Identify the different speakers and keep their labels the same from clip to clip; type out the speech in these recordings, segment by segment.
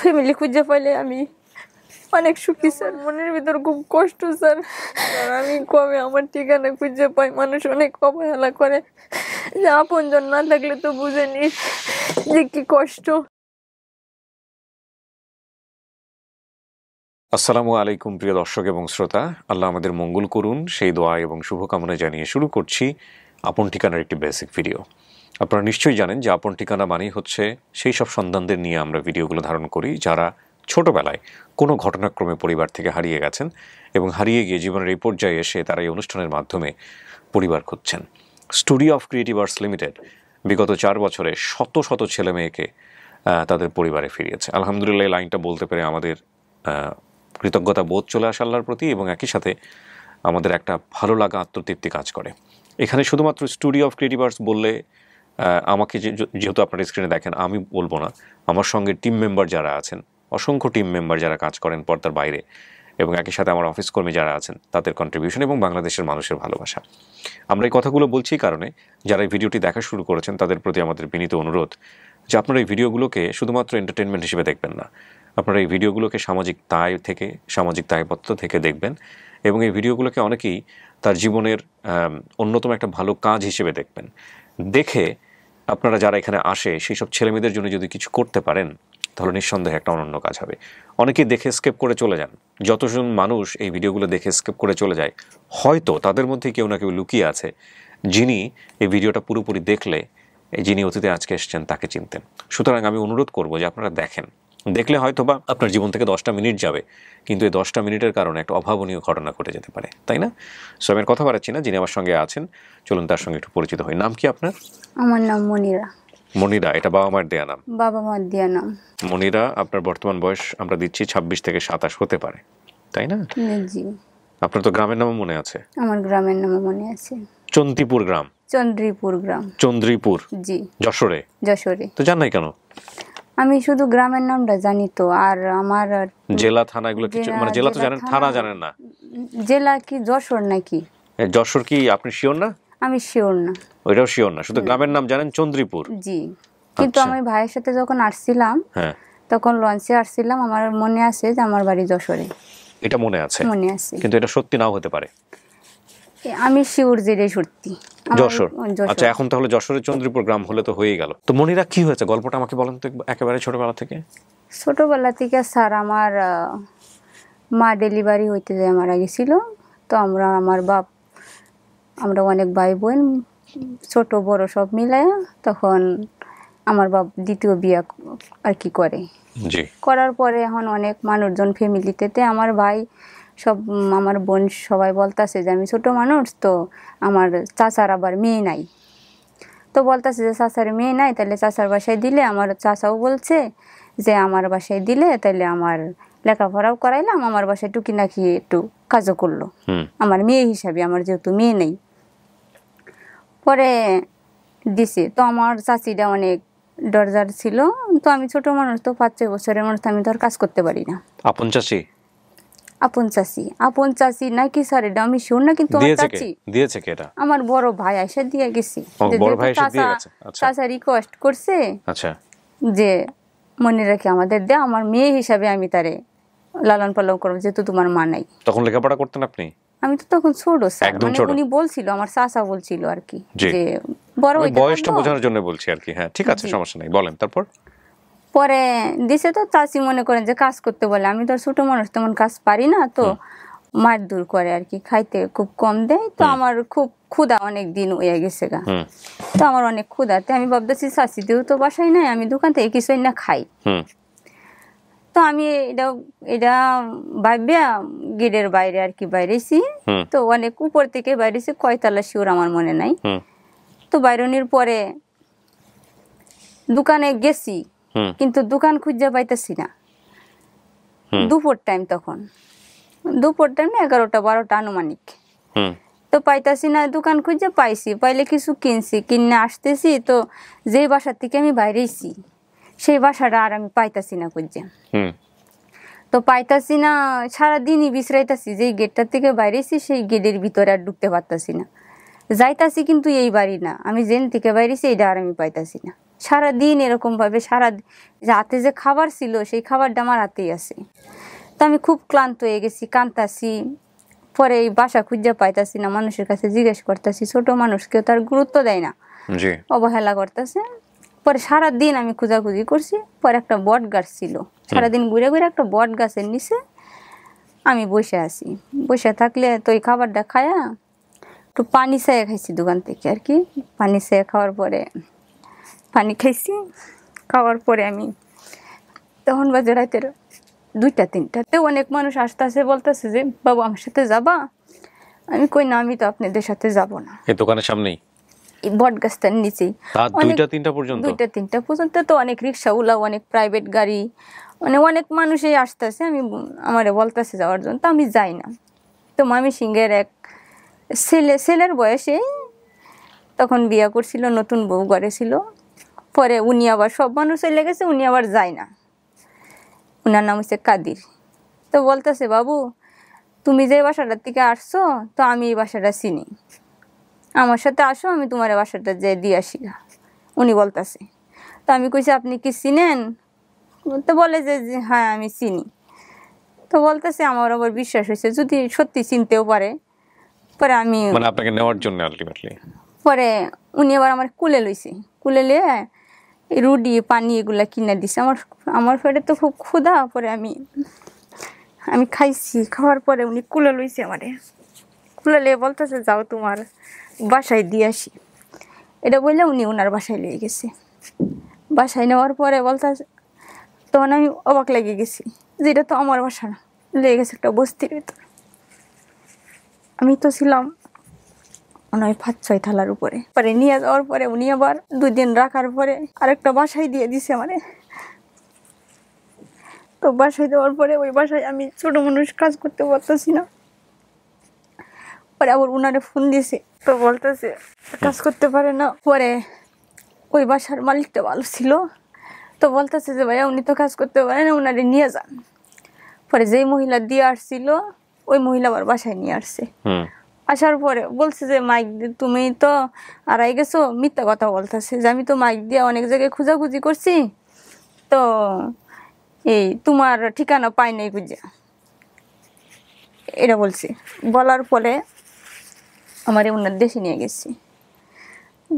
Speaker 1: Family খুঁজে পাইলে আমি অনেক সুখী স্যার মনের ভিতর খুব কষ্ট স্যার আমি কবে আমার ঠিকানা খুঁজে পাই মানুষ অনেক অবহেলা করে যে আপনজন না থাকলে তো বুঝে নি যে কি কষ্ট
Speaker 2: আসসালামু আলাইকুম প্রিয় দর্শক এবং শ্রোতা আল্লাহ আমাদের মঙ্গল করুন সেই দোয়া এবং শুভকামনা জানিয়ে শুরু করছি আপন ঠিকানার একটি বেসিক ভিডিও আপনারা নিশ্চয়ই জানেন যে আপন ঠিকানা মানেই হচ্ছে সেই সব সন্তানদের নিয়ে আমরা ভিডিওগুলো ধারণ করি যারা ছোটবেলায় কোনো ঘটনাক্রমে পরিবার থেকে হারিয়ে গেছেন এবং হারিয়ে গিয়ে জীবনের এই পর্যায়ে এসে তারা এই অনুষ্ঠানের মাধ্যমে পরিবার খুঁজছেন studio of creative arts limited বিগত চার বছরে শত শত ছেলে মেয়েকে তাদের পরিবারে ফিরিয়েছে আলহামদুলিল্লাহ লাইনটা বলতে পেরে আমাদের কৃতজ্ঞতা বোধ চলে আসে আল্লাহর প্রতি এবং একই সাথে আমাদের একটা ভালো লাগা আত্মতৃপ্তি কাজ করে এখানে শুধুমাত্র স্টুডিও অফ ক্রিয়েটিভ আর্টস বললে আমাকে যেহেতু আপনারা স্ক্রিনে দেখেন আমি বলবো না আমার সঙ্গে টিম মেম্বার যারা আছেন অসংখ্য টিম মেম্বার যারা কাজ করেন পর্দার বাইরে এবং একই সাথে আমার অফিস কর্মী যারা আছেন তাদের কন্ট্রিবিউশন এবং বাংলাদেশের মানুষের ভালোবাসা আমরা এই কথাগুলো বলছি কারণে যারা এই ভিডিওটি দেখা শুরু করেছেন তাদের প্রতি আমাদের বিনীত অনুরোধ যে আপনারা এই ভিডিওগুলোকে শুধুমাত্র এন্টারটেনমেন্ট হিসেবে দেখবেন না আপনারা এই ভিডিওগুলোকে সামাজিক দায় থেকে সামাজিক দায়বদ্ধ থেকে দেখবেন এবং এই ভিডিওগুলোকে অনেকেই তার জীবনের অন্যতম একটা ভালো কাজ হিসেবে দেখবেন দেখে আপনারা যারা এখানে আসে সেই সব ছেলেমেয়েদের জন্য যদি কিছু করতে পারেন তাহলে নিঃসন্দেহে একটা অনন্য কাজ হবে অনেকেই দেখে স্কেপ করে চলে যান যতজন মানুষ এই ভিডিওগুলো দেখে স্কেপ করে চলে যায় হয়তো তাদের মধ্যে কেউ না কেউ লুকিয়ে আছে যিনি এই ভিডিওটা পুরোপুরি দেখলে যিনি অতীতে আজকে এসছেন তাকে চিনতেন সুতরাং আমি অনুরোধ করব যে আপনারা দেখেন দেখলে হয়তো বা আপনার জীবন থেকে দশটা মিনিট যাবে কিন্তু এই দশটা মিনিটের কারণে একটা অভাবনীয় ঘটনা ঘটে যেতে পারে তাই না সো আমি কথা বাড়াচ্ছি না যিনি আমার সঙ্গে আছেন চলুন তার সঙ্গে একটু পরিচিত হই নাম কি আপনার
Speaker 1: আমার নাম মনিরা
Speaker 2: মনিরা এটা বাবা মার দেয়া নাম
Speaker 1: বাবা মার দেয়া নাম
Speaker 2: মনিরা আপনার বর্তমান বয়স আমরা দিচ্ছি ছাব্বিশ থেকে সাতাশ হতে পারে তাই না জি আপনার তো গ্রামের নামও মনে আছে
Speaker 1: আমার গ্রামের নামও মনে আছে
Speaker 2: চন্তিপুর গ্রাম
Speaker 1: চন্দ্রীপুর গ্রাম চন্দ্রীপুর জি যশোরে যশোরে তো জান নাই কেন আমি শুধু গ্রামের নামটা জানি তো আর আমার
Speaker 2: জেলা থানা এগুলো কিছু মানে জেলা তো জানেন থানা জানেন না
Speaker 1: জেলা কি যশোর নাকি
Speaker 2: যশোর কি আপনি শিওর না
Speaker 1: আমি শিওর না
Speaker 2: ওইটাও শিওর না শুধু গ্রামের নাম জানেন চন্দ্রীপুর
Speaker 1: জি কিন্তু আচ্ছা। আমি ভাইয়ের সাথে যখন আসছিলাম হ্যাঁ। তখন লঞ্চে আসছিলাম আমার মনে আছে যে আমার বাড়ি যশোরে
Speaker 2: এটা মনে আছে মনে আছে কিন্তু এটা সত্যি নাও হতে পারে
Speaker 1: আমি শিউর জেরে সত্যি যশোর আচ্ছা এখন
Speaker 2: তাহলে যশোরের চন্দ্রপুর গ্রাম হলে তো হয়ে গেল তো মনিরা কি হয়েছে গল্পটা আমাকে বলেন তো একেবারে ছোটবেলা থেকে
Speaker 1: ছোটবেলা থেকে স্যার আমার মা ডেলিভারি হইতে যায় আগে ছিল তো আমরা আমার বাপ আমরা অনেক ভাই বোন ছোট বড় সব মিলায়া তখন আমার বাপ দ্বিতীয় বিয়া আর কি করে করার পরে এখন অনেক মানুষজন ফ্যামিলিতে আমার ভাই সব আমার বোন সবাই বলতাছে যে আমি ছোটো মানুষ তো আমার চাচার আবার মেয়ে নাই তো বলতাছে যে চাচার মেয়ে নাই তাহলে চাচার বাসায় দিলে আমার চাচাও বলছে যে আমার বাসায় দিলে তাহলে আমার লেখাপড়াও করাইলাম আমার বাসায় টুকি নাকি একটু কাজও করলো আমার মেয়ে হিসাবে আমার যেহেতু মেয়ে নেই পরে দিছে তো আমার চাচিটা অনেক দরজার ছিল তো আমি ছোট মানুষ তো পাঁচ ছয় বছরের মানুষ আমি তো আর কাজ করতে পারি না আপন চাচি আপন আপন নাকি আমি শুন না কিন্তু আমার বড় ভাই দিয়ে রিকোয়েস্ট আচ্ছা। করছে আচ্ছা। যে মনে রাখি আমাদের দে আমার মেয়ে হিসাবে আমি তারে লালন পালন করবো যেহেতু তোমার মা নাই
Speaker 2: তখন লেখাপড়া করতেন আপনি
Speaker 1: আমি তো তখন ছোট স্যার মানে উনি বলছিল আমার চাচা বলছিল আর কি যে বড় বয়সটা বোঝানোর
Speaker 2: জন্য বলছি আর কি হ্যাঁ ঠিক আছে সমস্যা নেই বলেন তারপর
Speaker 1: পরে দিছে তো চাষি মনে করেন যে কাজ করতে বলে আমি তো ছোট মানুষ তেমন কাজ পারি না তো মার দূর করে আর কি খাইতে খুব কম দেয় তো আমার খুব ক্ষুধা অনেক দিন হয়ে গেছে গা তো আমার অনেক ক্ষুধাতে আমি ভাবতেছি চাচি দিও তো বাসায় নাই আমি দোকান থেকে কিছু না খাই তো আমি এটা এটা ভাবিয়া গেটের বাইরে আর কি বাইরেছি তো অনেক উপর থেকে বাইরেছি কয়তলা শিওর আমার মনে নাই তো বাইরনির পরে দোকানে গেছি কিন্তু দোকান খুঁজে পাইতেছি না দুপুর টাইম তখন দুপুর টাইম না এগারোটা বারোটা আনুমানিক তো পাইতাছি না দোকান খুঁজে পাইছি পাইলে কিছু কিনছি কিনে আসতেছি তো যে বাসার থেকে আমি বাইরেছি সেই বাসাটা আর আমি পাইতাছি না খুঁজে তো পাইতাছি না সারাদিনই বিশ্রাইতাছি যেই গেটটার থেকে বাইরেছি সেই গেটের ভিতরে আর ঢুকতে পারতাছি না যাইতাছি কিন্তু এই বাড়ি না আমি যেন থেকে বাইরেছি এইটা আর আমি পাইতাছি না সারাদিন এরকমভাবে সারা রাতে যে খাবার ছিল সেই খাবারটা আমার হাতেই আছে তো আমি খুব ক্লান্ত হয়ে গেছি কান্তাছি পরে এই বাসা খুঁজে পাইতাছি না মানুষের কাছে জিজ্ঞেস করতেছি ছোট মানুষ কেউ তার গুরুত্ব দেয় না অবহেলা করতেছে পরে সারাদিন আমি খোঁজাখুঁজি করছি পরে একটা বট গাছ ছিল সারাদিন ঘুরে ঘুরে একটা বট গাছের নিচে আমি বসে আছি বসে থাকলে তো ওই খাবারটা খায়া একটু পানি চায়ে খাইছি দোকান থেকে আর কি পানি চায়ে খাওয়ার পরে পানি খাইছি খাওয়ার পরে আমি তখন বাজে রাতের দুইটা তিনটাতে অনেক মানুষ আসতে আসে বলতেছে যে বাবু আমার সাথে যাবা আমি কই না আমি তো আপনাদের সাথে যাব না
Speaker 2: এই দোকানের সামনেই
Speaker 1: বটগাছটার নিচেই দুইটা তিনটা পর্যন্ত দুইটা তিনটা পর্যন্ত তো অনেক রিক্সাওয়ালা অনেক প্রাইভেট গাড়ি মানে অনেক মানুষই আসতেছে আমি আমার বলতেছে যাওয়ার জন্য তো আমি যাই না তো মামি সিংহের এক ছেলে ছেলের বয়সে তখন বিয়া করছিল নতুন বউ ঘরে ছিল পরে উনি আবার সব মানুষ হয়ে গেছে উনি আবার যায় না উনার নাম হচ্ছে কাদির তো বলতেছে বাবু তুমি যে বাসাটার থেকে আসছো তো আমি এই বাসাটা চিনি আমার সাথে আসো আমি তোমার এই বাসাটা যে দিয়ে আসি উনি বলতেছে তো আমি কইছি আপনি কি চিনেন তো বলে যে হ্যাঁ আমি চিনি তো বলতেছে আমার আবার বিশ্বাস হয়েছে যদি সত্যি চিনতেও পারে পরে আমি
Speaker 2: মানে আপনাকে নেওয়ার জন্য আলটিমেটলি
Speaker 1: পরে উনি আবার আমার কুলে লইছে কুলে লিয়ে রুটি পানি এগুলা কিনে দিছে আমার আমার ফেরে তো খুব ক্ষুধা পরে আমি আমি খাইছি খাওয়ার পরে উনি কুলে লইছে আমারে কুলে লিয়ে বলতেছে যাও তোমার বাসায় দিয়ে আসি এটা বললে উনি ওনার বাসায় লিয়ে গেছে বাসায় নেওয়ার পরে বলতেছে তখন আমি অবাক লেগে গেছি যে এটা তো আমার বাসা না লেগে গেছে একটা বস্তির ভিতর আমি তো ছিলাম ওনার পাঁচ ছয় থালার উপরে পরে নিয়ে যাওয়ার পরে উনি আবার দুই দিন রাখার পরে আরেকটা বাসায় দিয়ে দিছে মানে তো বাসায় দেওয়ার পরে ওই বাসায় আমি ছোট মানুষ কাজ করতে পারতেছি না পরে আবার উনারে ফোন দিয়েছে তো বলতেছে কাজ করতে পারে না পরে ওই বাসার মালিকটা ভালো ছিল তো বলতেছে যে ভাইয়া উনি তো কাজ করতে পারে না উনারে নিয়ে যান পরে যেই মহিলা দিয়ে আসছিল ওই মহিলা আবার বাসায় নিয়ে আসছে আসার পরে বলছে যে মাইক দিয়ে তুমি তো আড়াই গেছো মিথ্যা কথা বলতেছে যে আমি তো মাইক দিয়ে অনেক জায়গায় খোঁজাখুঁজি করছি তো এই তোমার ঠিকানা পাই নাই খুঁজা এটা বলছি বলার পরে আমার ওনার দেশে নিয়ে গেছি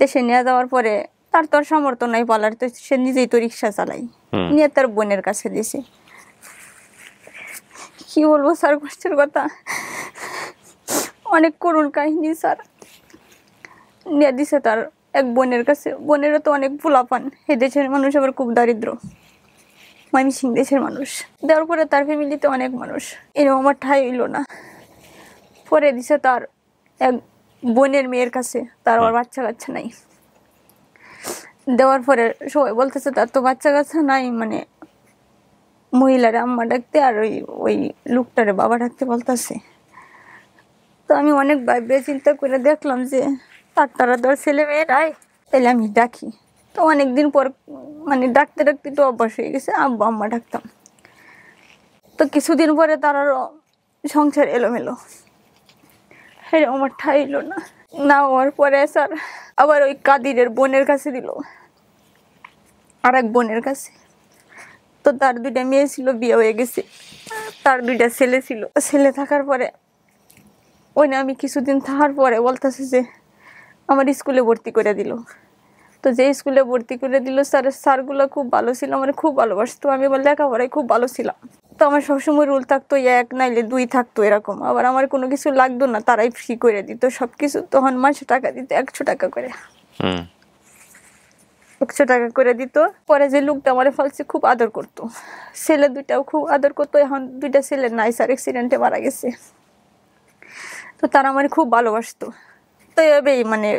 Speaker 1: দেশে নিয়ে যাওয়ার পরে তার তো আর নাই বলার তো সে নিজেই তো রিক্সা চালাই নিয়ে তার বোনের কাছে দিছে কি বলবো স্যার কষ্টের কথা অনেক করুণ কাহিনী স্যার নিয়ে দিছে তার এক বোনের কাছে বোনেরও তো অনেক পোলাপান এ দেশের মানুষ আবার খুব দারিদ্র সিং দেশের মানুষ দেওয়ার পরে তার ফ্যামিলিতে অনেক মানুষ এরকম আমার ঠাই হইল না পরে দিছে তার এক বোনের মেয়ের কাছে তার আবার বাচ্চা কাচ্চা নাই দেওয়ার পরে সবাই বলতেছে তার তো বাচ্চা কাচ্চা নাই মানে মহিলারা আম্মা ডাকতে আর ওই ওই লোকটারে বাবা ডাকতে বলতেছে তো আমি অনেক ভাবে চিন্তা করে দেখলাম যে আপনারা তো ছেলে মেয়েরাই তাহলে আমি ডাকি তো অনেক দিন পর মানে ডাকতে ডাকতে তো অভ্যাস হয়ে গেছে আব্বা আম্মা ডাকতাম তো কিছুদিন পরে তারার সংসার এলোমেলো হ্যাঁ আমার ঠাই এলো না না হওয়ার পরে স্যার আবার ওই কাদিরের বোনের কাছে দিল আর এক বোনের কাছে তো তার দুইটা মেয়ে ছিল বিয়ে হয়ে গেছে তার দুইটা ছেলে ছিল ছেলে থাকার পরে ওই না আমি কিছুদিন থাকার পরে বলতেছে যে আমার স্কুলে ভর্তি করে দিল তো যে স্কুলে ভর্তি করে দিল স্যারের স্যারগুলো খুব ভালো ছিল আমার খুব ভালোবাসতো আমি আমার একেবারেই খুব ভালো ছিলাম তো আমার সবসময় রুল থাকতো এক নাইলে দুই থাকতো এরকম আবার আমার কোনো কিছু লাগতো না তারাই ফ্রি করে দিত সব কিছু তখন মাসে টাকা দিত একশো টাকা করে একশো টাকা করে দিত পরে যে লোকটা আমার ফলসে খুব আদর করতো ছেলে দুইটাও খুব আদর করতো এখন দুইটা ছেলে নাই স্যার অ্যাক্সিডেন্টে মারা গেছে তো তারা আমার মানে খুব ভালোবাসতো তো এভাবেই মানে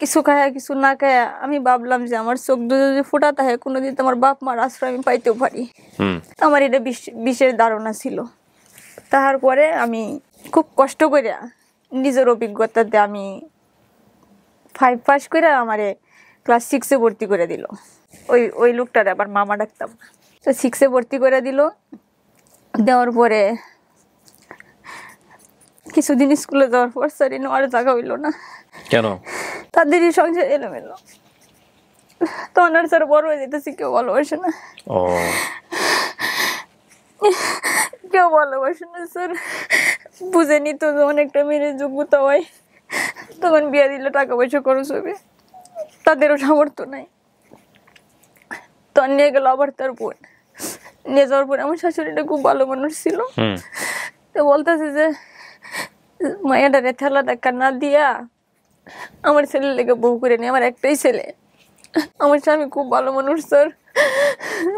Speaker 1: কিছু খায়া কিছু না খায়া আমি ভাবলাম যে আমার চোখ যদি ফোটা হয় কোনোদিন তো আমার বাপ মার আশ্রয় আমি পাইতেও পারি তো আমার এটা বিশেষ ধারণা ছিল তাহার পরে আমি খুব কষ্ট করে নিজের অভিজ্ঞতাতে আমি ফাইভ পাস করে আমারে ক্লাস সিক্সে ভর্তি করে দিল ওই ওই লোকটার আবার মামা ডাকতাম তো সিক্সে ভর্তি করে দিল দেওয়ার পরে কিছুদিন স্কুলে যাওয়ার পর স্যারই আর জায়গা হইল না কেন তাদেরই সংসার এলোমেলো তো ওনার স্যার বড় হয়ে যেতেছি কেউ ভালোবাসে না কেউ ভালোবাসে না স্যার বুঝে নিত যে অনেকটা মেয়ের যোগ্যতা হয় তখন বিয়ে দিলে টাকা পয়সা খরচ হবে তাদেরও সামর্থ্য নাই তখন নিয়ে গেল আবার তার বোন নিয়ে যাওয়ার পরে আমার শাশুড়িটা খুব ভালো মানুষ ছিল তো বলতেছে যে মায়াটারে ঠেলা ধাক্কা না দিয়া আমার ছেলে লেগে বউ করে নি আমার একটাই ছেলে আমার স্বামী খুব ভালো মানুষ স্যার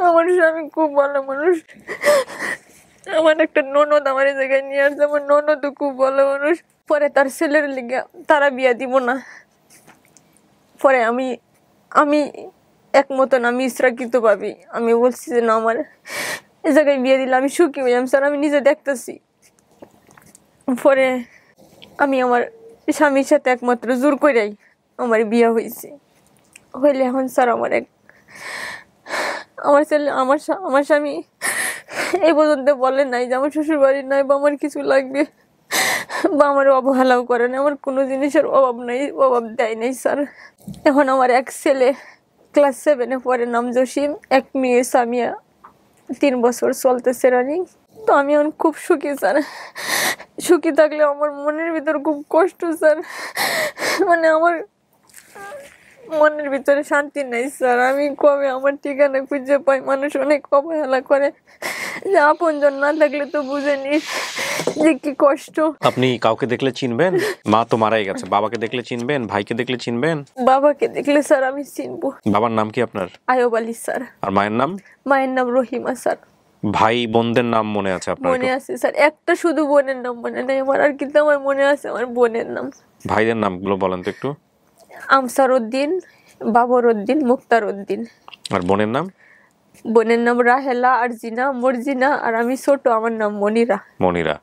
Speaker 1: আমার স্বামী খুব ভালো মানুষ আমার একটা ননদ আমার এই জায়গায় নিয়ে আসছে আমার ননদ খুব ভালো মানুষ পরে তার ছেলের লিগে তারা বিয়া দিব না পরে আমি আমি একমত না আমি ইসরাকৃত পাবি আমি বলছি যে না আমার এ জায়গায় বিয়ে দিলে আমি সুখী হইলাম স্যার আমি নিজে দেখতেছি পরে আমি আমার স্বামীর সাথে একমাত্র জোর করেই আমার বিয়ে হয়েছে হইলে এখন স্যার আমার এক আমার ছেলে আমার আমার স্বামী এই পর্যন্ত বলে নাই যে আমার শ্বশুর বাড়ির নাই বা আমার কিছু লাগবে বা আমার অবহেলাও করে না আমার কোনো জিনিসের অভাব নাই অভাব দেয় নাই স্যার এখন আমার এক ছেলে ক্লাস সেভেনে পরে নাম জসিম এক মেয়ে স্বামী তিন বছর চলতেছে রানিং তো আমি এখন খুব সুখী স্যার সুখী থাকলে আমার মনের ভিতর খুব কষ্ট স্যার মানে আমার মনের ভিতরে শান্তি নেই স্যার আমি কবে আমার ঠিকানা খুঁজে পাই মানুষ অনেক অবহেলা করে যে আপনজন না থাকলে তো বুঝে নিস যে কি কষ্ট
Speaker 2: আপনি কাউকে দেখলে চিনবেন মা তো মারাই গেছে বাবাকে দেখলে চিনবেন ভাইকে দেখলে চিনবেন
Speaker 1: বাবাকে দেখলে স্যার আমি চিনবো
Speaker 2: বাবার নাম কি আপনার
Speaker 1: আয়ব আলী স্যার আর মায়ের নাম মায়ের নাম রহিমা স্যার
Speaker 2: ভাই বোনদের নাম মনে আছে আপনার মনে
Speaker 1: আছে স্যার একটা শুধু বোনের নাম মনে নেই আমার আর কিন্তু আমার মনে আছে আমার বোনের নাম
Speaker 2: ভাইদের নামগুলো বলেন তো একটু
Speaker 1: আমসারউদ্দিন বাবরউদ্দিন মুক্তারউদ্দিন আর বোনের নাম বোনের নাম রাহেলা আর জিনা মর্জিনা আর আমি ছোট আমার নাম মনিরা মনিরা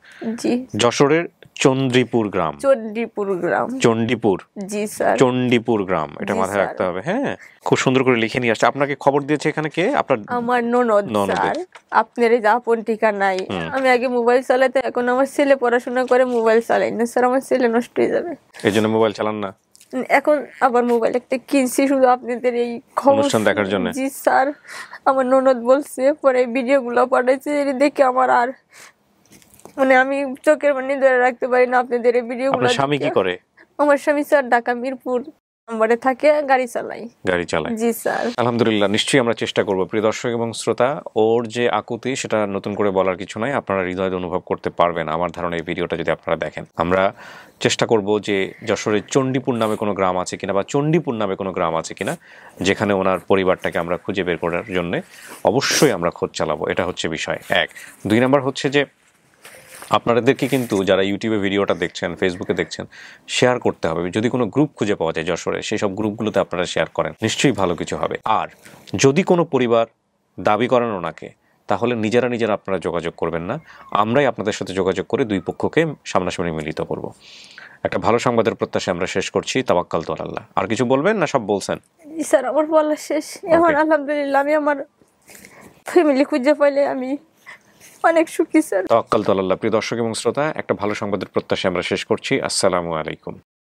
Speaker 1: জি
Speaker 2: যশোরের চন্দ্রীপুর গ্রাম
Speaker 1: চন্ডীপুর গ্রাম চন্ডীপুর জি স্যার
Speaker 2: চন্ডীপুর গ্রাম এটা মাথায় রাখতে হবে হ্যাঁ খুব সুন্দর করে লিখে নিয়ে আসছে আপনাকে খবর দিয়েছে এখানে কে আপনার
Speaker 1: আমার ননদ স্যার আপনার এই টিকা নাই আমি আগে মোবাইল চালাতে এখন আমার ছেলে পড়াশোনা করে মোবাইল চালাই না স্যার আমার ছেলে নষ্ট হয়ে যাবে
Speaker 2: এই জন্য মোবাইল চালান না
Speaker 1: এখন আবার মোবাইল একটা কিনছি শুধু আপনাদের এই খবর দেখার জন্য জি স্যার আমার ননদ বলছে পরে ভিডিও গুলো পাঠাইছে দেখে আমার আর মানে আমি চোখের পানি ধরে রাখতে পারি না আপনাদের এই ভিডিওগুলো স্বামী কি করে আমার স্বামী স্যার ঢাকা মিরপুর নাম্বারে থাকে গাড়ি চালাই গাড়ি চালাই জি স্যার
Speaker 2: আলহামদুলিল্লাহ নিশ্চয়ই আমরা চেষ্টা করব প্রিয় দর্শক এবং শ্রোতা ওর যে আকুতি সেটা নতুন করে বলার কিছু নাই আপনারা হৃদয় অনুভব করতে পারবেন আমার ধারণা এই ভিডিওটা যদি আপনারা দেখেন আমরা চেষ্টা করব যে যশোরের চণ্ডীপুর নামে কোনো গ্রাম আছে কিনা বা চণ্ডীপুর নামে কোনো গ্রাম আছে কিনা যেখানে ওনার পরিবারটাকে আমরা খুঁজে বের করার জন্য অবশ্যই আমরা খোঁজ চালাবো এটা হচ্ছে বিষয় এক দুই নম্বর হচ্ছে যে আপনাদেরকে কিন্তু যারা ইউটিউবে ভিডিওটা দেখছেন ফেসবুকে দেখছেন শেয়ার করতে হবে যদি কোনো গ্রুপ খুঁজে পাওয়া যায় যশোরে সেই সব গ্রুপগুলোতে আপনারা শেয়ার করেন নিশ্চয়ই ভালো কিছু হবে আর যদি কোনো পরিবার দাবি করেন ওনাকে তাহলে নিজেরা নিজেরা আপনারা যোগাযোগ করবেন না আমরাই আপনাদের সাথে যোগাযোগ করে দুই পক্ষকে সামনাসামনি মিলিত করব একটা ভালো সংবাদের প্রত্যাশা আমরা শেষ করছি তাবাক্কাল তো আল্লাহ আর কিছু বলবেন না সব বলছেন
Speaker 1: স্যার আমার বলা শেষ এখন আলহামদুলিল্লাহ আমি আমার ফ্যামিলি খুঁজে পাইলে আমি অনেক সুখী স্যার
Speaker 2: অকাল তাল্লাহ প্রিয় দর্শক এবং শ্রোতা একটা ভালো সংবাদের প্রত্যাশা আমরা শেষ করছি আসসালামু আলাইকুম